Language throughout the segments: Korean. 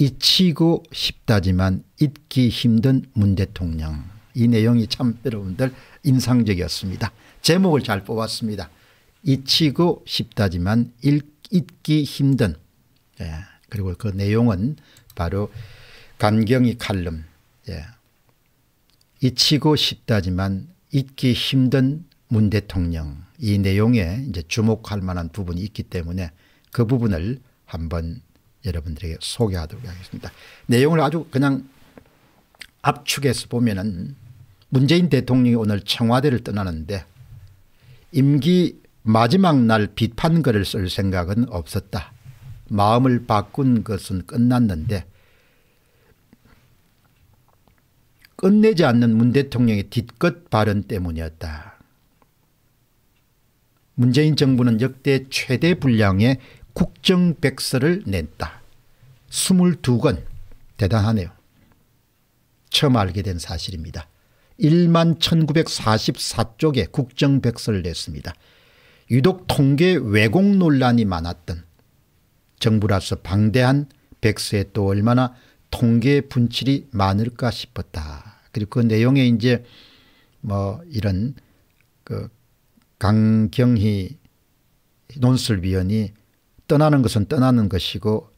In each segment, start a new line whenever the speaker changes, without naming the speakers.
잊히고 싶다지만 잊기 힘든 문 대통령. 이 내용이 참 여러분들 인상적이었습니다. 제목을 잘 뽑았습니다. 잊히고 싶다지만 잊기 힘든 예, 그리고 그 내용은 바로 간경이 칼럼 예. 잊히고 싶다지만 잊기 힘든 문 대통령 이 내용에 이제 주목할 만한 부분이 있기 때문에 그 부분을 한번 여러분들에게 소개하도록 하겠습니다. 내용을 아주 그냥 압축해서 보면은 문재인 대통령이 오늘 청와대를 떠나는데 임기 마지막 날 비판글을 쓸 생각은 없었다. 마음을 바꾼 것은 끝났는데 끝내지 않는 문 대통령의 뒤끝 발언 때문이었다. 문재인 정부는 역대 최대 분량의 국정백서를 냈다. 22건 대단하네요. 처음 알게 된 사실입니다. 1만 1944쪽에 국정백서를 냈습니다. 유독 통계 왜곡 논란이 많았던 정부라서 방대한 백서에 또 얼마나 통계 분칠이 많을까 싶었다. 그리고 그 내용에 이제 뭐 이런 그 강경희 논술위원이 떠나는 것은 떠나는 것이고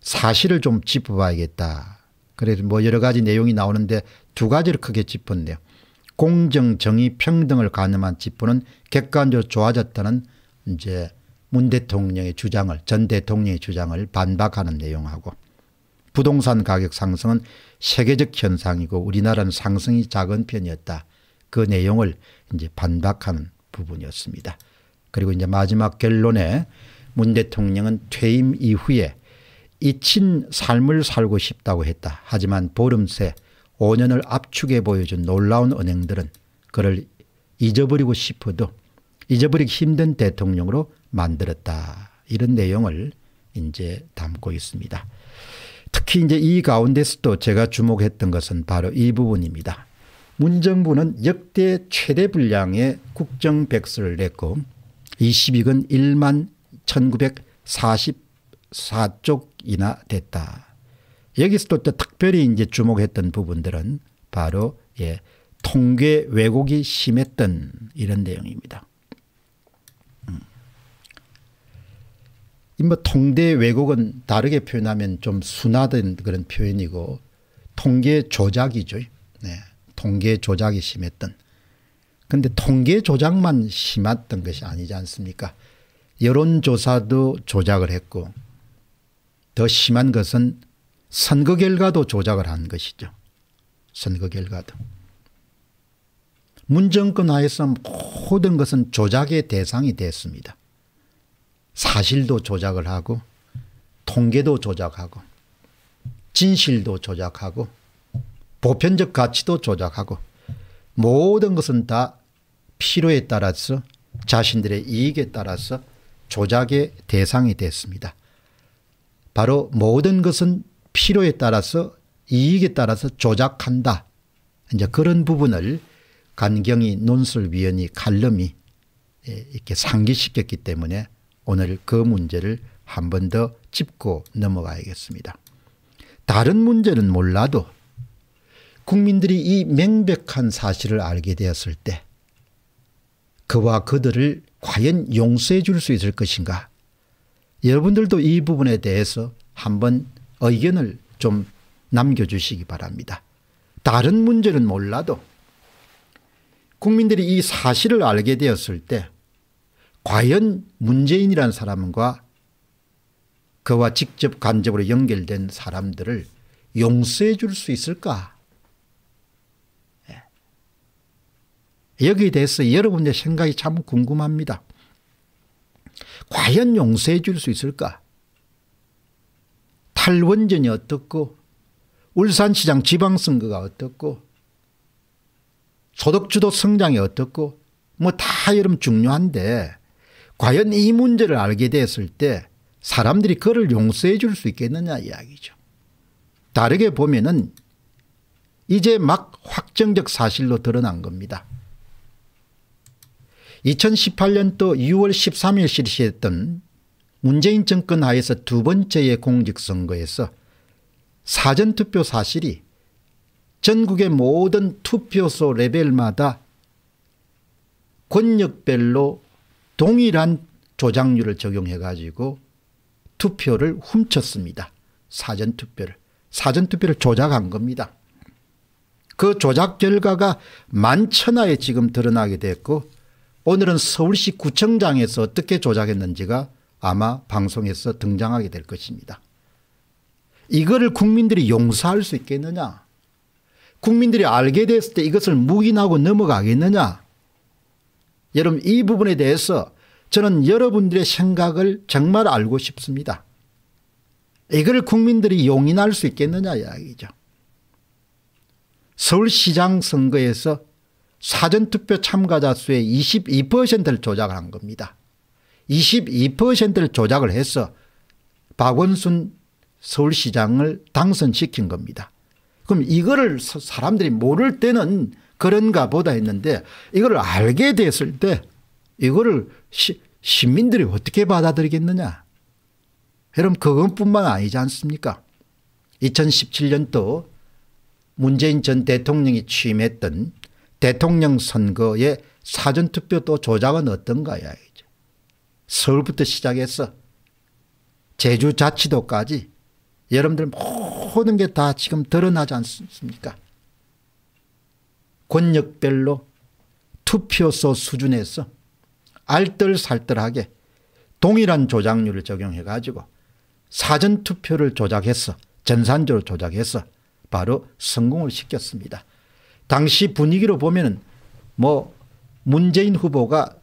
사실을 좀 짚어봐야겠다. 그래서 뭐 여러 가지 내용이 나오는데 두 가지를 크게 짚었네요. 공정, 정의, 평등을 가늠한 지표는 객관적으로 좋아졌다는 이제 문 대통령의 주장을 전 대통령의 주장을 반박하는 내용하고 부동산 가격 상승은 세계적 현상이고 우리나라는 상승이 작은 편이었다. 그 내용을 이제 반박하는 부분이었습니다. 그리고 이제 마지막 결론에 문 대통령은 퇴임 이후에 잊힌 삶을 살고 싶다고 했다. 하지만 보름새 5년을 압축해 보여준 놀라운 은행들은 그를 잊어버리고 싶어도 잊어버리기 힘든 대통령으로 만들었다. 이런 내용을 이제 담고 있습니다. 특히 이제 이 가운데서도 제가 주목했던 것은 바로 이 부분입니다. 문정부는 역대 최대 분량의 국정 백서를 냈고 20익은 1만 1944쪽 이나 됐다. 여기서 또 특별히 이제 주목했던 부분들은 바로 예, 통계 왜곡이 심했던 이런 내용입니다. 음. 뭐 통계 왜곡은 다르게 표현하면 좀 순화된 그런 표현이고 통계 조작이죠. 네. 통계 조작이 심했던. 근데 통계 조작만 심했던 것이 아니지 않습니까? 여론조사도 조작을 했고 더 심한 것은 선거 결과도 조작을 한 것이죠. 선거 결과도. 문정권 하에서 모든 것은 조작의 대상이 됐습니다. 사실도 조작을 하고 통계도 조작하고 진실도 조작하고 보편적 가치도 조작하고 모든 것은 다 필요에 따라서 자신들의 이익에 따라서 조작의 대상이 됐습니다. 바로 모든 것은 필요에 따라서 이익에 따라서 조작한다. 이제 그런 부분을 간경이 논술위원이 칼럼이 예, 이렇게 상기시켰기 때문에 오늘 그 문제를 한 번 더 짚고 넘어가야겠습니다. 다른 문제는 몰라도 국민들이 이 명백한 사실을 알게 되었을 때 그와 그들을 과연 용서해 줄 수 있을 것인가 여러분들도 이 부분에 대해서 한번 의견을 좀 남겨주시기 바랍니다. 다른 문제는 몰라도 국민들이 이 사실을 알게 되었을 때 과연 문재인이라는 사람과 그와 직접 간접으로 연결된 사람들을 용서해 줄 수 있을까? 예. 여기에 대해서 여러분의 생각이 참 궁금합니다. 과연 용서해 줄 수 있을까? 탈원전이 어떻고 울산시장 지방선거가 어떻고 소득주도 성장이 어떻고 뭐 다 여름 중요한데 과연 이 문제를 알게 됐을 때 사람들이 그를 용서해 줄 수 있겠느냐 이야기죠. 다르게 보면은 이제 막 확정적 사실로 드러난 겁니다. 2018년도 6월 13일 실시했던 문재인 정권 하에서 두 번째의 공직선거에서 사전투표 사실이 전국의 모든 투표소 레벨마다 권력별로 동일한 조작률을 적용해 가지고 투표를 훔쳤습니다. 사전투표를. 사전투표를 조작한 겁니다. 그 조작 결과가 만천하에 지금 드러나게 됐고 오늘은 서울시 구청장에서 어떻게 조작했는지가 아마 방송에서 등장하게 될 것입니다. 이거를 국민들이 용서할 수 있겠느냐 국민들이 알게 됐을 때 이것을 묵인하고 넘어가겠느냐 여러분 이 부분에 대해서 저는 여러분들의 생각을 정말 알고 싶습니다. 이걸 국민들이 용인할 수 있겠느냐 이야기죠. 서울시장 선거에서 사전투표 참가자 수의 22%를 조작을 한 겁니다. 22%를 조작을 해서 박원순 서울시장을 당선시킨 겁니다. 그럼 이거를 사람들이 모를 때는 그런가 보다 했는데 이걸 알게 됐을 때 이거를 시, 민들이 어떻게 받아들이겠느냐. 여러분 그것뿐만 아니지 않습니까 2017년도 문재인 전 대통령이 취임했던 대통령 선거에 사전투표 또 조작은 어떤가야 이죠. 서울부터 시작해서 제주 자치도까지 여러분들 모든 게 다 지금 드러나지 않습니까? 권력별로 투표소 수준에서 알뜰살뜰하게 동일한 조작률을 적용해 가지고 사전투표를 조작해서 전산적으로 조작해서 바로 성공을 시켰습니다. 당시 분위기로 보면 뭐 문재인 후보가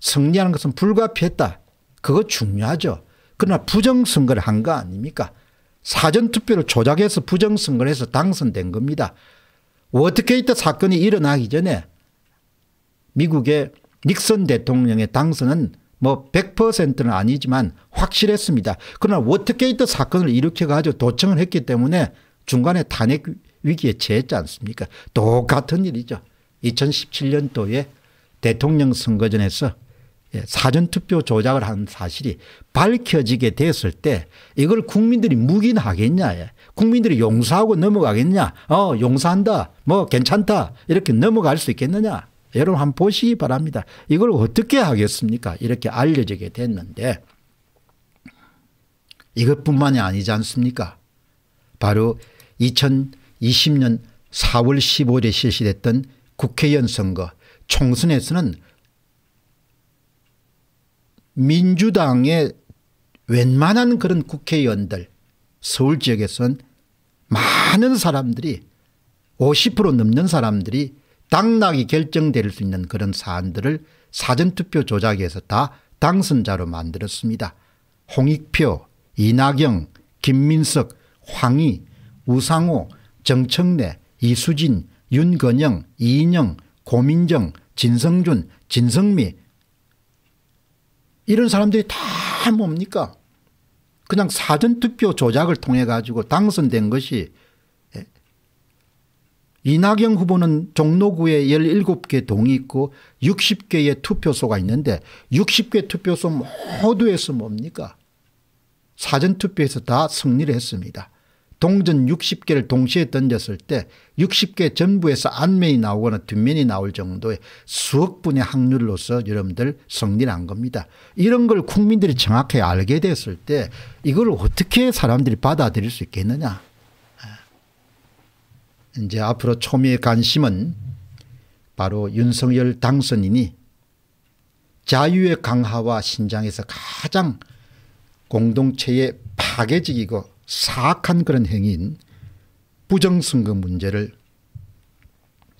승리하는 것은 불가피했다. 그거 중요하죠. 그러나 부정선거를 한 거 아닙니까? 사전투표를 조작해서 부정선거를 해서 당선된 겁니다. 어떻게 이때 사건이 일어나기 전에 미국의 닉슨 대통령의 당선은 뭐 100%는 아니지만 확실했습니다. 그러나 워터게이트 사건을 일으켜가지고 도청을 했기 때문에 중간에 탄핵 위기에 처했지 않습니까? 똑같은 일이죠. 2017년도에 대통령 선거전에서 예, 사전투표 조작을 한 사실이 밝혀지게 됐을 때 이걸 국민들이 묵인하겠냐. 국민들이 용서하고 넘어가겠냐. 어, 용서한다. 뭐 괜찮다. 이렇게 넘어갈 수 있겠느냐. 여러분 한번 보시기 바랍니다. 이걸 어떻게 하겠습니까? 이렇게 알려지게 됐는데 이것뿐만이 아니지 않습니까? 바로 2000 2020년 4월 15일에 실시됐던 국회의원 선거 총선에서는 민주당의 웬만한 그런 국회의원들 서울 지역에선 많은 사람들이 50% 넘는 사람들이 당락이 결정될 수 있는 그런 사안들을 사전투표 조작에서 다 당선자로 만들었습니다. 홍익표, 이낙영, 김민석, 황희, 우상호 정청래, 이수진, 윤건영, 이인영, 고민정, 진성준, 진성미 이런 사람들이 다 뭡니까? 그냥 사전투표 조작을 통해 가지고 당선된 것이 예. 이낙연 후보는 종로구에 17개 동이 있고 60개의 투표소가 있는데 60개 투표소 모두에서 뭡니까? 사전투표에서 다 승리를 했습니다. 동전 60개를 동시에 던졌을 때 60개 전부에서 안면이 나오거나 뒷면이 나올 정도의 수억 분의 확률로서 여러분들 승리를 한 겁니다. 이런 걸 국민들이 정확히 알게 됐을 때 이걸 어떻게 사람들이 받아들일 수 있겠느냐. 아. 이제 앞으로 초미의 관심은 바로 윤석열 당선인이 자유의 강화와 신장에서 가장 공동체의 파괴적이고 사악한 그런 행위인 부정선거 문제를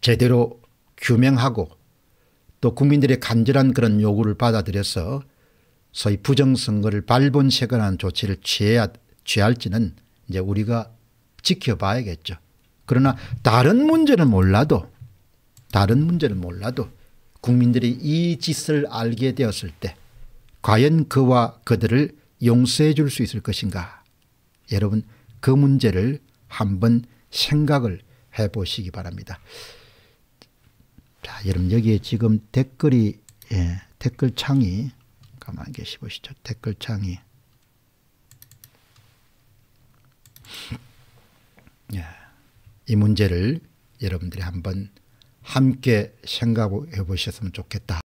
제대로 규명하고 또 국민들의 간절한 그런 요구를 받아들여서 소위 부정선거를 발본색원한 조치를 취해야, 취할지는 이제 우리가 지켜봐야겠죠. 그러나 다른 문제는 몰라도 다른 문제는 몰라도 국민들이 이 짓을 알게 되었을 때 과연 그와 그들을 용서해 줄 수 있을 것인가 여러분 그 문제를 한번 생각을 해 보시기 바랍니다. 자, 여러분 여기에 지금 댓글이 예, 댓글창이 가만 계시 보시죠. 댓글창이 예, 이 문제를 여러분들이 한번 함께 생각해 보셨으면 좋겠다.